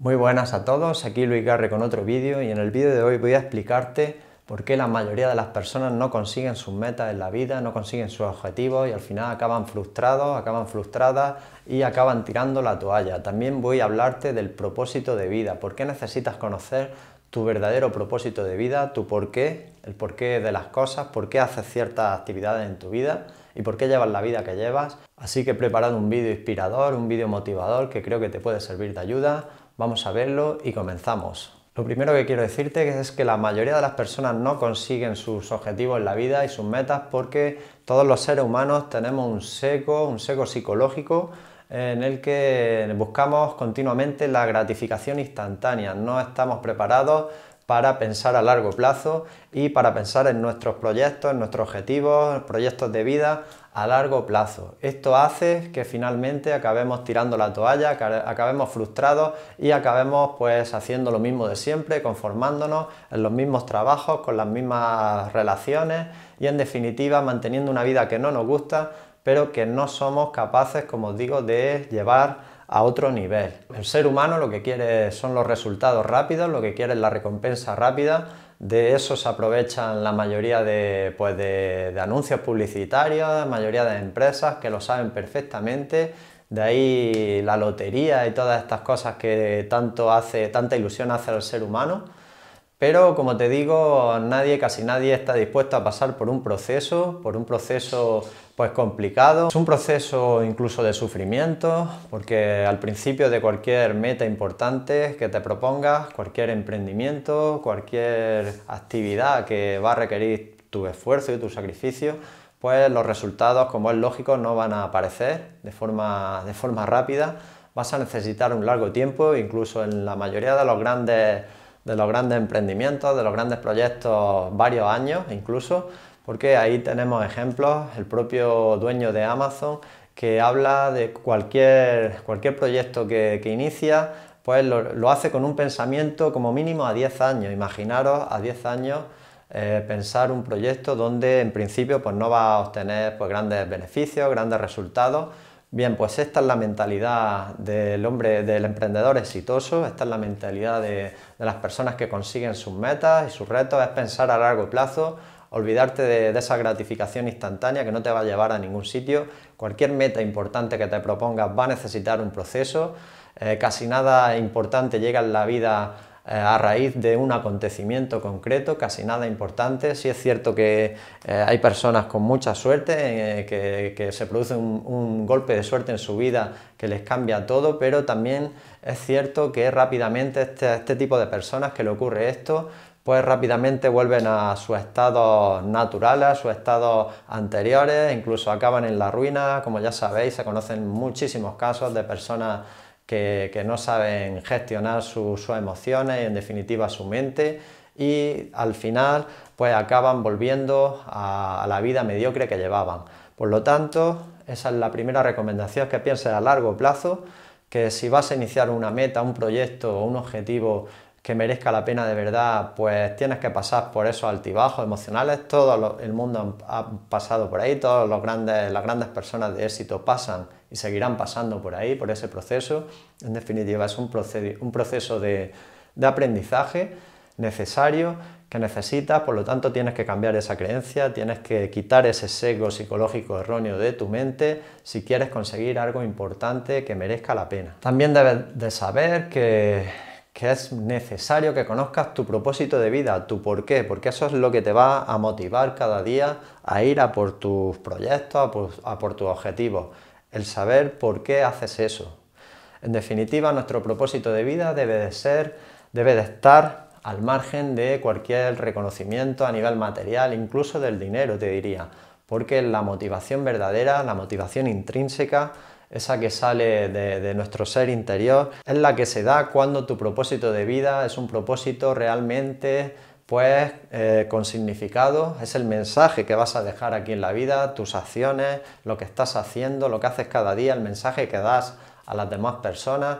Muy buenas a todos, aquí Luis Garre con otro vídeo y en el vídeo de hoy voy a explicarte por qué la mayoría de las personas no consiguen sus metas en la vida, no consiguen sus objetivos y al final acaban frustrados, acaban frustradas y acaban tirando la toalla. También voy a hablarte del propósito de vida, por qué necesitas conocer tu verdadero propósito de vida, tu qué, el porqué de las cosas, por qué haces ciertas actividades en tu vida y por qué llevas la vida que llevas. Así que he preparado un vídeo inspirador, un vídeo motivador que creo que te puede servir de ayuda Vamos a verlo y comenzamos. Lo primero que quiero decirte es que la mayoría de las personas no consiguen sus objetivos en la vida y sus metas porque todos los seres humanos tenemos un seco, un seco psicológico en el que buscamos continuamente la gratificación instantánea. No estamos preparados para pensar a largo plazo y para pensar en nuestros proyectos, en nuestros objetivos, proyectos de vida a largo plazo. Esto hace que finalmente acabemos tirando la toalla, acabemos frustrados y acabemos pues haciendo lo mismo de siempre, conformándonos en los mismos trabajos, con las mismas relaciones y en definitiva manteniendo una vida que no nos gusta, pero que no somos capaces, como os digo, de llevar a otro nivel. El ser humano lo que quiere son los resultados rápidos, lo que quiere es la recompensa rápida, de eso se aprovechan la mayoría de, pues, anuncios publicitarios, la mayoría de empresas que lo saben perfectamente, de ahí la lotería y todas estas cosas que tanto hace, tanta ilusión hace al ser humano. Pero como te digo, nadie, casi nadie está dispuesto a pasar por un proceso, por un proceso pues complicado. Es un proceso incluso de sufrimiento, porque al principio de cualquier meta importante que te propongas, cualquier emprendimiento, cualquier actividad que va a requerir tu esfuerzo y tu sacrificio, pues los resultados, como es lógico, no van a aparecer de forma, de forma rápida. Vas a necesitar un largo tiempo, incluso en la mayoría de los grandes de los grandes emprendimientos, de los grandes proyectos varios años incluso, porque ahí tenemos ejemplos, el propio dueño de Amazon que habla de cualquier, proyecto que, inicia, pues lo, hace con un pensamiento como mínimo a 10 años. Imaginaros a 10 años eh, pensar un proyecto donde en principio pues no va a obtener pues, grandes beneficios, grandes resultados, Bien, pues esta es la mentalidad del hombre, del emprendedor exitoso, esta es la mentalidad de, las personas que consiguen sus metas y sus retos, es pensar a largo plazo, olvidarte de, esa gratificación instantánea que no te va a llevar a ningún sitio. Cualquier meta importante que te propongas va a necesitar un proceso. Eh, casi nada importante llega en la vida eh, a raíz de un acontecimiento concreto, casi nada importante. Sí es cierto que eh, hay personas con mucha suerte, eh, que, se produce un, golpe de suerte en su vida que les cambia todo, pero también es cierto que rápidamente este, este tipo de personas que le ocurre esto, pues rápidamente vuelven a sus estados naturales, a sus estados anteriores, incluso acaban en la ruina, como ya sabéis, se conocen muchísimos casos de personas que, no saben gestionar sus emociones y en definitiva su mente y al final pues acaban volviendo a, la vida mediocre que llevaban. Por lo tanto, esa es la primera recomendación que pienses a largo plazo, que si vas a iniciar una meta, un proyecto o un objetivo que merezca la pena de verdad, pues tienes que pasar por esos altibajos emocionales. Todo el mundo ha pasado por ahí, todas las grandes personas de éxito pasan y seguirán pasando por ahí, por ese proceso. En definitiva, es un, un proceso de, aprendizaje necesario que necesitas, por lo tanto tienes que cambiar esa creencia, tienes que quitar ese sesgo psicológico erróneo de tu mente si quieres conseguir algo importante que merezca la pena. También debes de saber que, es necesario que conozcas tu propósito de vida, tu por porque eso es lo que te va a motivar cada día a ir a por tus proyectos, a por tus objetivos el saber por qué haces eso. En definitiva, nuestro propósito de vida debe de ser, debe de estar al margen de cualquier reconocimiento a nivel material, incluso del dinero, te diría, porque la motivación verdadera, la motivación intrínseca, esa que sale de, de, nuestro ser interior, es la que se da cuando tu propósito de vida es un propósito realmente pues con significado, es el mensaje que vas a dejar aquí en la vida, tus acciones, lo que estás haciendo, lo que haces cada día, el mensaje que das a las demás personas.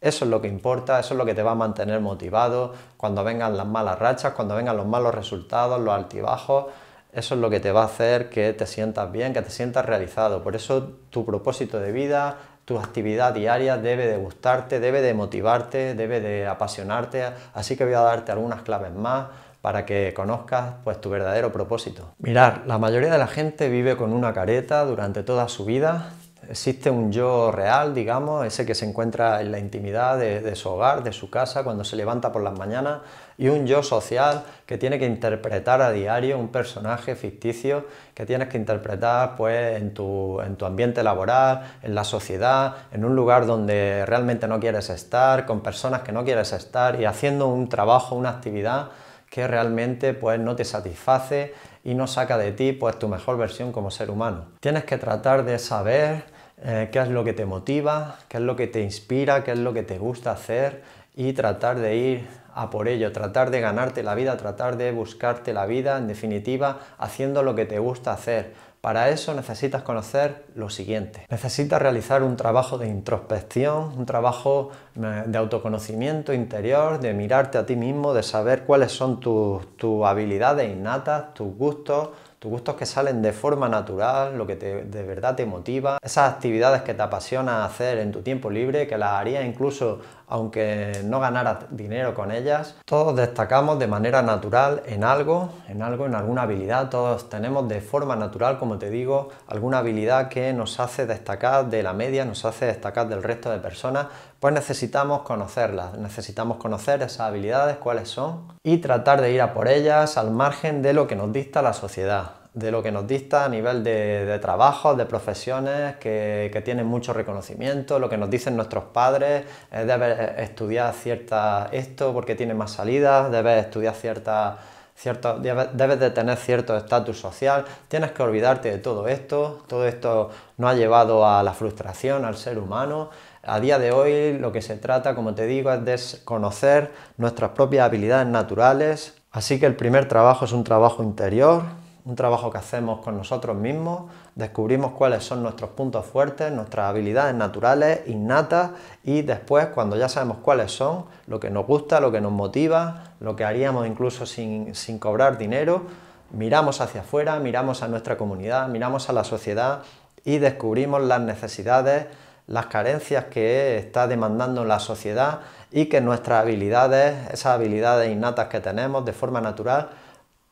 Eso es lo que importa, eso es lo que te va a mantener motivado cuando vengan las malas rachas, cuando vengan los malos resultados, los altibajos. Eso es lo que te va a hacer que te sientas bien, que te sientas realizado. Por eso tu propósito de vida, tu actividad diaria debe de gustarte, debe de motivarte, debe de apasionarte. Así que voy a darte algunas claves más para que conozcas pues tu verdadero propósito. Mirar, la mayoría de la gente vive con una careta durante toda su vida. Existe un yo real, digamos, ese que se encuentra en la intimidad de, su hogar, de su casa, cuando se levanta por las mañanas, y un yo social que tiene que interpretar a diario un personaje ficticio que tienes que interpretar pues, en, tu, en tu ambiente laboral, en la sociedad, en un lugar donde realmente no quieres estar, con personas que no quieres estar y haciendo un trabajo, una actividad que realmente pues no te satisface y no saca de ti pues tu mejor versión como ser humano. Tienes que tratar de saber eh, qué es lo que te motiva, qué es lo que te inspira, qué es lo que te gusta hacer y tratar de ir a por ello, tratar de ganarte la vida, tratar de buscarte la vida, en definitiva, haciendo lo que te gusta hacer, para eso necesitas conocer lo siguiente. Necesitas realizar un trabajo de introspección, un trabajo eh, de autoconocimiento interior, de mirarte a ti mismo, de saber cuáles son tus, habilidades innatas, tus gustos, tus gustos que salen de forma natural, lo que de verdad te motiva, esas actividades que te apasiona hacer en tu tiempo libre, que las harías incluso aunque no ganaras dinero con ellas. Todos destacamos de manera natural en algo, en algo, en alguna habilidad. Todos tenemos de forma natural, como te digo, alguna habilidad que nos hace destacar de la media, nos hace destacar del resto de personas. Pues necesitamos conocerlas, necesitamos conocer esas habilidades, cuáles son, y tratar de ir a por ellas al margen de lo que nos dicta la sociedad de lo que nos dista a nivel de, trabajos, de profesiones que, tienen mucho reconocimiento, lo que nos dicen nuestros padres, es eh, debes eh, estudiar cierta esto porque tiene más salidas, debes estudiar cierta, cierto, debes, de tener cierto estatus social, tienes que olvidarte de todo esto, todo esto no ha llevado a la frustración al ser humano. A día de hoy lo que se trata, como te digo, es de conocer nuestras propias habilidades naturales. Así que el primer trabajo es un trabajo interior, un trabajo que hacemos con nosotros mismos, descubrimos cuáles son nuestros puntos fuertes, nuestras habilidades naturales, innatas y después cuando ya sabemos cuáles son, lo que nos gusta, lo que nos motiva, lo que haríamos incluso sin, sin cobrar dinero, miramos hacia afuera, miramos a nuestra comunidad, miramos a la sociedad y descubrimos las necesidades, las carencias que está demandando la sociedad y que nuestras habilidades, esas habilidades innatas que tenemos de forma natural,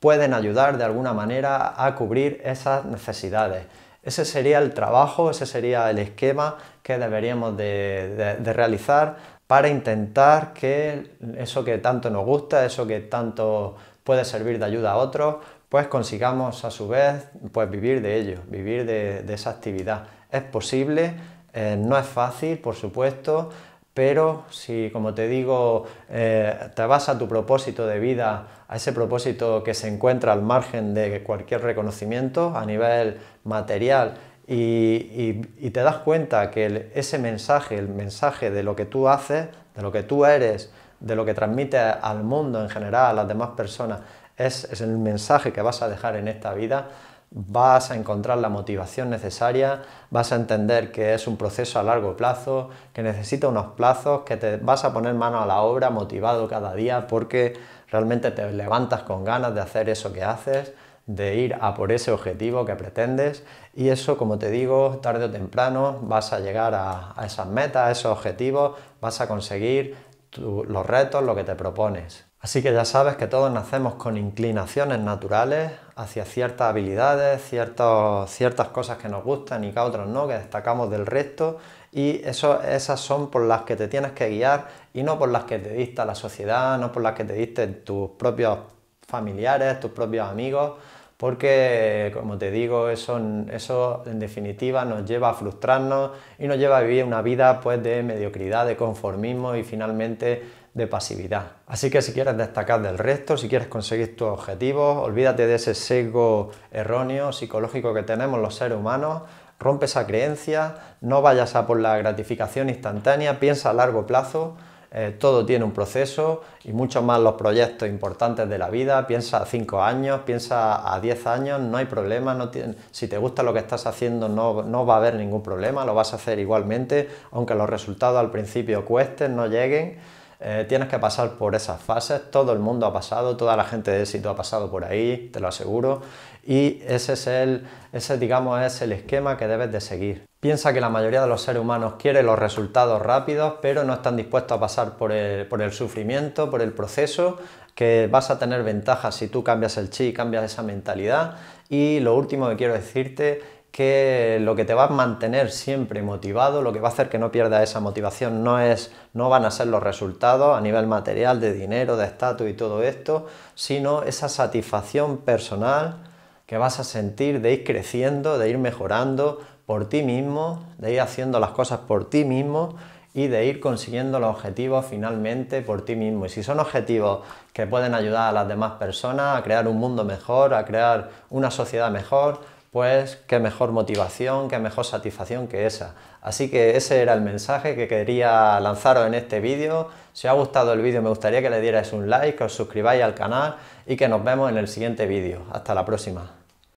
pueden ayudar de alguna manera a cubrir esas necesidades. Ese sería el trabajo, ese sería el esquema que deberíamos de, realizar para intentar que eso que tanto nos gusta, eso que tanto puede servir de ayuda a otros, pues consigamos a su vez pues vivir de ello, vivir de, esa actividad. Es posible, eh, no es fácil, por supuesto, pero si, como te digo, eh, te vas a tu propósito de vida, a ese propósito que se encuentra al margen de cualquier reconocimiento a nivel material, y, te das cuenta que ese mensaje, el mensaje de lo que tú haces, de lo que tú eres, de lo que transmites al mundo en general, a las demás personas, es el mensaje que vas a dejar en esta vida, vas a encontrar la motivación necesaria, vas a entender que es un proceso a largo plazo, que necesita unos plazos, que te vas a poner mano a la obra motivado cada día porque realmente te levantas con ganas de hacer eso que haces, de ir a por ese objetivo que pretendes y eso, como te digo, tarde o temprano vas a llegar a, esas metas, a esos objetivos, vas a conseguir los retos, lo que te propones. Así que ya sabes que todos nacemos con inclinaciones naturales hacia ciertas habilidades, ciertas cosas que nos gustan y que a otros no, que destacamos del resto y eso, esas son por las que te tienes que guiar y no por las que te dicta la sociedad, no por las que te dicten tus propios familiares, tus propios amigos, porque como te digo, eso, eso en definitiva nos lleva a frustrarnos y nos lleva a vivir una vida pues de mediocridad, de conformismo y finalmente de pasividad. Así que si quieres destacar del resto, si quieres conseguir tus objetivos, olvídate de ese sesgo erróneo psicológico que tenemos los seres humanos, rompe esa creencia, no vayas a por la gratificación instantánea, piensa a largo plazo, eh, todo tiene un proceso y mucho más los proyectos importantes de la vida, piensa a 5 años, piensa a 10 años, no hay problema, si te gusta lo que estás haciendo no va a haber ningún problema, lo vas a hacer igualmente, aunque los resultados al principio cuesten, no lleguen eh, tienes que pasar por esas fases, todo el mundo ha pasado, toda la gente de éxito ha pasado por ahí, te lo aseguro, y ese es el, ese digamos es el esquema que debes de seguir. Piensa que la mayoría de los seres humanos quieren los resultados rápidos, pero no están dispuestos a pasar por el, por el sufrimiento, por el proceso, que vas a tener ventajas si tú cambias el chi, cambias esa mentalidad. Y lo último que quiero decirte que lo que te va a mantener siempre motivado, lo que va a hacer que no pierdas esa motivación, no, es, no van a ser los resultados a nivel material, de dinero, de estatus y todo esto, sino esa satisfacción personal que vas a sentir de ir creciendo, de ir mejorando por ti mismo, de ir haciendo las cosas por ti mismo y de ir consiguiendo los objetivos finalmente por ti mismo. Y si son objetivos que pueden ayudar a las demás personas a crear un mundo mejor, a crear una sociedad mejor, pues qué mejor motivación, qué mejor satisfacción que esa. Así que ese era el mensaje que quería lanzaros en este vídeo. Si os ha gustado el vídeo me gustaría que le dierais un like, que os suscribáis al canal y que nos vemos en el siguiente vídeo. Hasta la próxima.